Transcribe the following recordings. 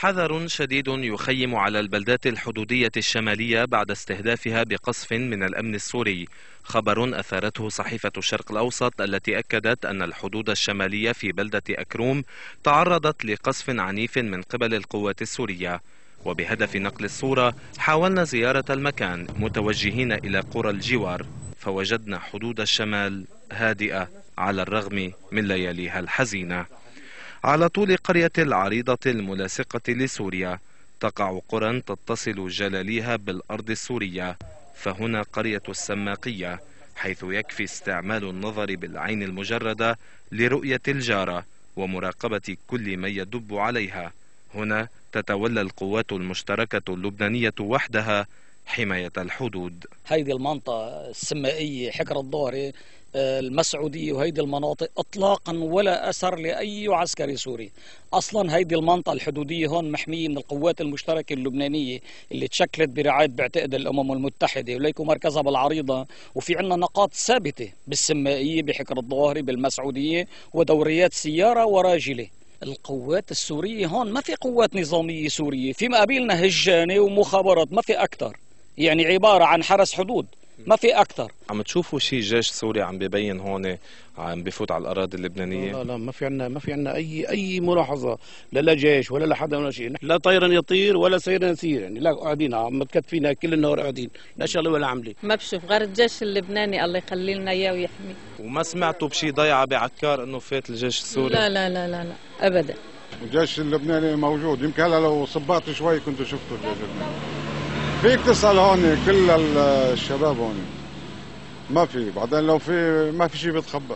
حذر شديد يخيم على البلدات الحدودية الشمالية بعد استهدافها بقصف من الأمن السوري خبر أثارته صحيفة الشرق الأوسط التي أكدت أن الحدود الشمالية في بلدة أكروم تعرضت لقصف عنيف من قبل القوات السورية وبهدف نقل الصورة حاولنا زيارة المكان متوجهين إلى قرى الجوار فوجدنا حدود الشمال هادئة على الرغم من لياليها الحزينة على طول قرية العريضة الملاصقة لسوريا تقع قرى تتصل جلاليها بالأرض السورية فهنا قرية السماقية حيث يكفي استعمال النظر بالعين المجردة لرؤية الجارة ومراقبة كل ما يدب عليها هنا تتولى القوات المشتركة اللبنانية وحدها حماية الحدود هيدي المنطقة السمائية حكر الضاري آه، المسعودية وهيدي المناطق اطلاقا ولا اثر لاي عسكري سوري اصلا هيدي المنطقة الحدودية هون محمية من القوات المشتركة اللبنانية اللي تشكلت برعاية بعتقد الامم المتحدة وليكو مركزها بالعريضة وفي عندنا نقاط ثابتة بالسمائية بحكر الظاهري بالمسعودية ودوريات سيارة وراجلة القوات السورية هون ما في قوات نظامية سورية في مقابلنا هجانة ومخابرات ما في أكثر يعني عبارة عن حرس حدود ما في اكثر عم تشوفوا شيء جيش سوري عم ببين هون عم بفوت على الاراضي اللبنانيه لا لا ما في عندنا ما في عندنا اي اي ملاحظه لا لا جيش ولا لا حدا ولا شيء لا طيرا يطير ولا سيرا يسير يعني لا قاعدين عم متكتفين كل النهار قاعدين لا شغله ولا عمله ما بشوف غير الجيش اللبناني الله يخلي لنا اياه ويحميه وما سمعتوا بشي ضيعه بعكار انه فات الجيش السوري لا لا لا لا, لا ابدا الجيش اللبناني موجود يمكن هلا لو صبعت شوي كنت شفته الجيش اللبناني فيك تسال هون كل الشباب هون ما في بعدين لو في ما في شيء بيتخبى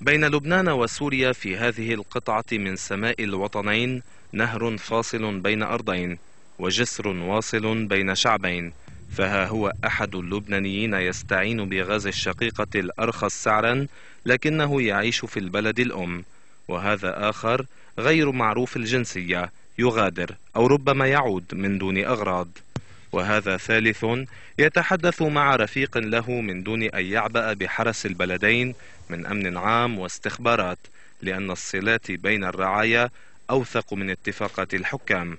بين لبنان وسوريا في هذه القطعة من سماء الوطنين نهر فاصل بين أرضين وجسر واصل بين شعبين فها هو أحد اللبنانيين يستعين بغاز الشقيقة الأرخص سعرا لكنه يعيش في البلد الأم وهذا آخر غير معروف الجنسية يغادر أو ربما يعود من دون أغراض وهذا ثالث يتحدث مع رفيق له من دون أن يعبأ بحرس البلدين من أمن عام واستخبارات لأن الصلات بين الرعايا أوثق من اتفاقات الحكام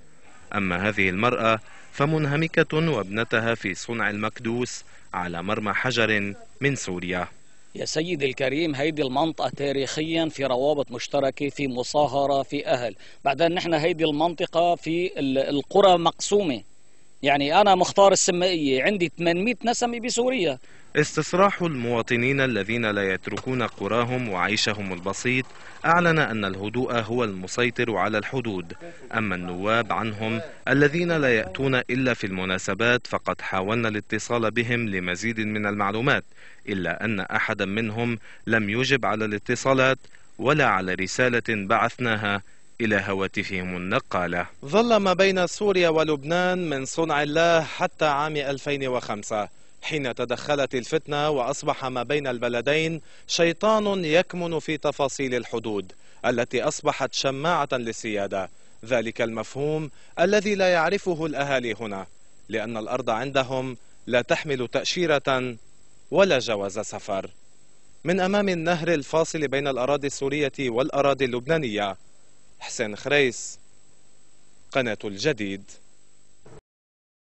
أما هذه المرأة فمنهمكة وابنتها في صنع المكدوس على مرمى حجر من سوريا يا سيدي الكريم هيدي المنطقة تاريخيا في روابط مشتركة في مصاهرة في أهل بعدين نحن هيدي المنطقة في القرى مقسومة يعني أنا مختار السمائية عندي 800 نسمة بسوريا استصراح المواطنين الذين لا يتركون قراهم وعيشهم البسيط أعلن أن الهدوء هو المسيطر على الحدود أما النواب عنهم الذين لا يأتون إلا في المناسبات فقد حاولنا الاتصال بهم لمزيد من المعلومات إلا أن أحدا منهم لم يجب على الاتصالات ولا على رسالة بعثناها إلى هواتفهم النقالة ظل ما بين سوريا ولبنان من صنع الله حتى عام 2005 حين تدخلت الفتنة وأصبح ما بين البلدين شيطان يكمن في تفاصيل الحدود التي أصبحت شماعة للسيادة ذلك المفهوم الذي لا يعرفه الأهالي هنا لأن الأرض عندهم لا تحمل تأشيرة ولا جواز سفر من أمام النهر الفاصل بين الأراضي السورية والأراضي اللبنانية حسين خريس قناة الجديد